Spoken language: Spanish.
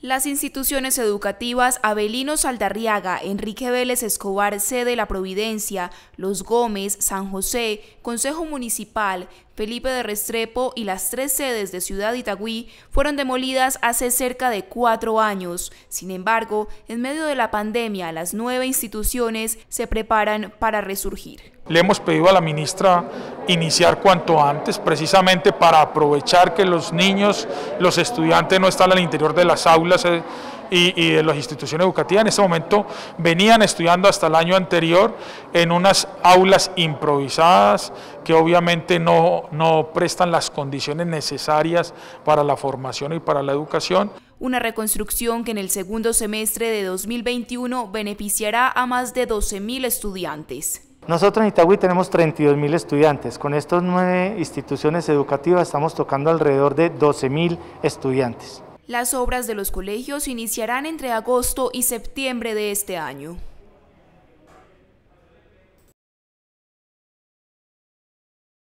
Las instituciones educativas Abelino Saldarriaga, Enrique Vélez Escobar, sede La Providencia, Los Gómez, San José, Consejo Municipal, Felipe de Restrepo y las tres sedes de Ciudad Itagüí fueron demolidas hace cerca de cuatro años. Sin embargo, en medio de la pandemia, las nueve instituciones se preparan para resurgir. Le hemos pedido a la ministra iniciar cuanto antes, precisamente para aprovechar que los niños, los estudiantes no están al interior de las aulas. Eh, y, de las instituciones educativas en ese momento venían estudiando hasta el año anterior en unas aulas improvisadas que obviamente no, no prestan las condiciones necesarias para la formación y para la educación. Una reconstrucción que en el segundo semestre de 2021 beneficiará a más de 12.000 estudiantes. Nosotros en Itagüí tenemos 32.000 estudiantes. Con estas nueve instituciones educativas estamos tocando alrededor de 12.000 estudiantes. Las obras de los colegios iniciarán entre agosto y septiembre de este año.